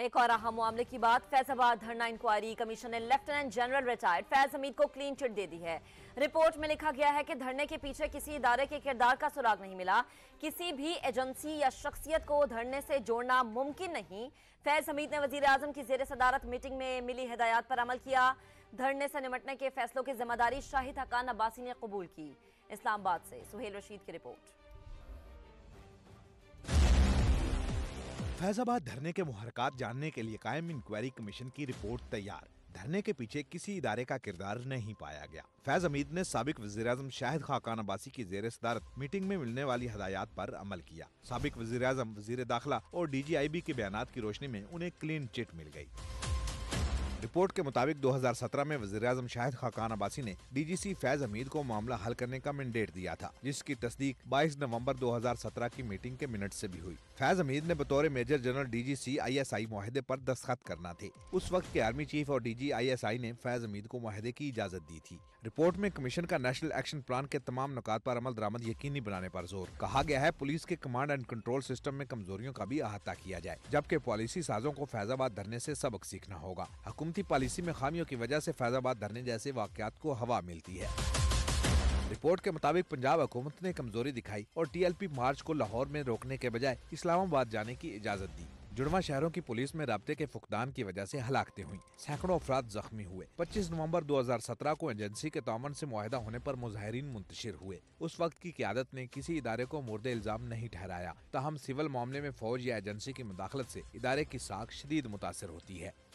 एक और अहम मामले की बात फैजाबाद धरना इंक्वायरी कमीशन ने lieutenant general retired Faiz Hameed को क्लीन चिट दे दी है रिपोर्ट में लिखा गया है कि धरने के पीछे किसी इदारे के किरदार का सुराग नहीं मिला किसी भी एजेंसी या शख्सियत को धरने से जोड़ना मुमकिन नहीं फैज हमीद ने वजीर आजम की जेर सदारत मीटिंग में मिली हिदायत पर अमल किया धरने से निमटने के फैसलों की जिम्मेदारी शाहिद हकान अब्बासी ने कबूल की इस्लामाबाद से सुहेल रशीद की रिपोर्ट फैजाबाद धरने के मुहरक जानने के लिए कायम इंक्वायरी कमीशन की रिपोर्ट तैयार धरने के पीछे किसी इदारे का किरदार नहीं पाया गया फैज अमीद ने सबक वजी अजम शाहिद खाकान अब्बासी की जेर सदारत मीटिंग में मिलने वाली हदायत पर अमल किया सबक वजी अजम वजी दाखिला और डी जी आई बी के बयान की रोशनी में उन्हें क्लीन चिट मिल गयी रिपोर्ट के मुताबिक 2017 में वजी अजम शाहिद खाकान अबासी ने डीजीसी फैज हमीद को मामला हल करने का मैंडेट दिया था जिसकी तस्दीक 22 नवंबर 2017 की मीटिंग के मिनट से भी हुई फैज हमीद ने बतौर मेजर जनरल डीजीसी आईएसआई आई पर दस्तखत करना थे उस वक्त के आर्मी चीफ और डीजी आईएसआई ने फैज हमीद को माहदे की इजाजत दी थी रिपोर्ट में कमीशन का नेशनल एक्शन प्लान के तमाम नुकात आरोप अमल दरामद यकीनी बनाने आरोप जोर कहा गया है पुलिस के कमांड एंड कंट्रोल सिस्टम में कमजोरियों का भी अहाता किया जाए जबकि पॉलिसी साजों को फैजाबाद धरने ऐसी सबक सीखना होगा हुकूमती साथ पॉलिसी में खामियों की वजह से फैजाबाद धरने जैसे वाकत को हवा मिलती है रिपोर्ट के मुताबिक पंजाब हुकूमत ने कमजोरी दिखाई और टीएलपी मार्च को लाहौर में रोकने के बजाय इस्लामाबाद जाने की इजाजत दी जुड़वा शहरों की पुलिस में रबते के फुकदान की वजह से हलाकते हुई सैकड़ों अफराद जख्मी हुए 25 नवंबर 2017 को एजेंसी के तामन से माहिदा होने पर मुजाहरीन मुंतशिर हुए उस वक्त की क्यादत ने किसी इदारे को मुर्दे इल्जाम नहीं ठहराया तहम सिविल मामले में फौज या एजेंसी की मुदाखलत से इदारे की साख शदीद मुतासर होती है